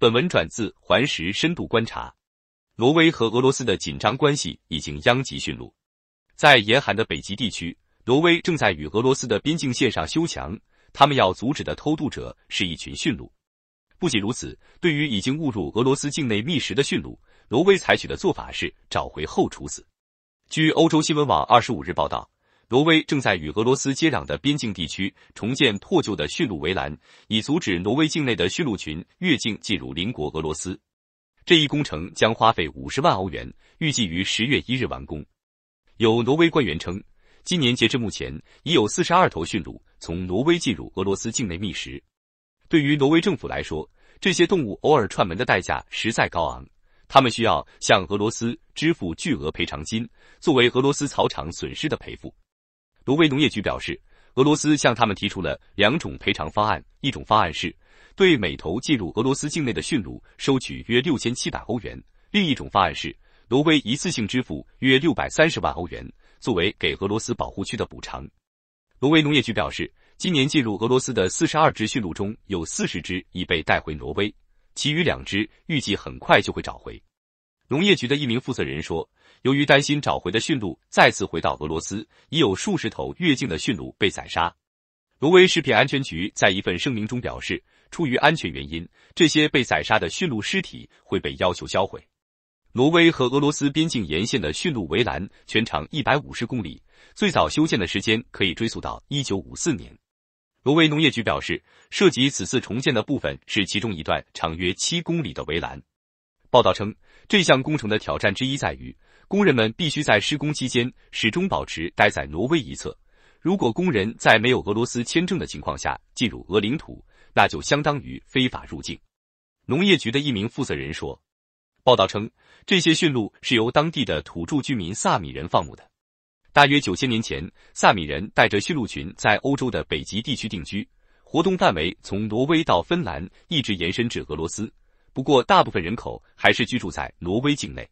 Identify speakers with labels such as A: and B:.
A: 本文转自环石深度观察。挪威和俄罗斯的紧张关系已经殃及驯鹿。在严寒的北极地区，挪威正在与俄罗斯的边境线上修墙，他们要阻止的偷渡者是一群驯鹿。不仅如此，对于已经误入俄罗斯境内觅食的驯鹿，挪威采取的做法是找回后处死。据欧洲新闻网二十五日报道。挪威正在与俄罗斯接壤的边境地区重建破旧的驯鹿围栏，以阻止挪威境内的驯鹿群越境进入邻国俄罗斯。这一工程将花费五十万欧元，预计于十月一日完工。有挪威官员称，今年截至目前已有四十二头驯鹿从挪威进入俄罗斯境内觅食。对于挪威政府来说，这些动物偶尔串门的代价实在高昂，他们需要向俄罗斯支付巨额赔偿金，作为俄罗斯草场损失的赔付。挪威农业局表示，俄罗斯向他们提出了两种赔偿方案，一种方案是对每头进入俄罗斯境内的驯鹿收取约六千七百欧元，另一种方案是挪威一次性支付约六百三十万欧元，作为给俄罗斯保护区的补偿。挪威农业局表示，今年进入俄罗斯的四十二只驯鹿中有四十只已被带回挪威，其余两只预计很快就会找回。农业局的一名负责人说：“由于担心找回的驯鹿再次回到俄罗斯，已有数十头越境的驯鹿被宰杀。”挪威食品安全局在一份声明中表示：“出于安全原因，这些被宰杀的驯鹿尸体会被要求销毁。”挪威和俄罗斯边境沿线的驯鹿围栏全长一百五十公里，最早修建的时间可以追溯到一九五四年。挪威农业局表示，涉及此次重建的部分是其中一段长约七公里的围栏。报道称，这项工程的挑战之一在于，工人们必须在施工期间始终保持待在挪威一侧。如果工人在没有俄罗斯签证的情况下进入俄领土，那就相当于非法入境。农业局的一名负责人说。报道称，这些驯鹿是由当地的土著居民萨米人放牧的。大约九千年前，萨米人带着驯鹿群在欧洲的北极地区定居，活动范围从挪威到芬兰，一直延伸至俄罗斯。不过，大部分人口还是居住在挪威境内。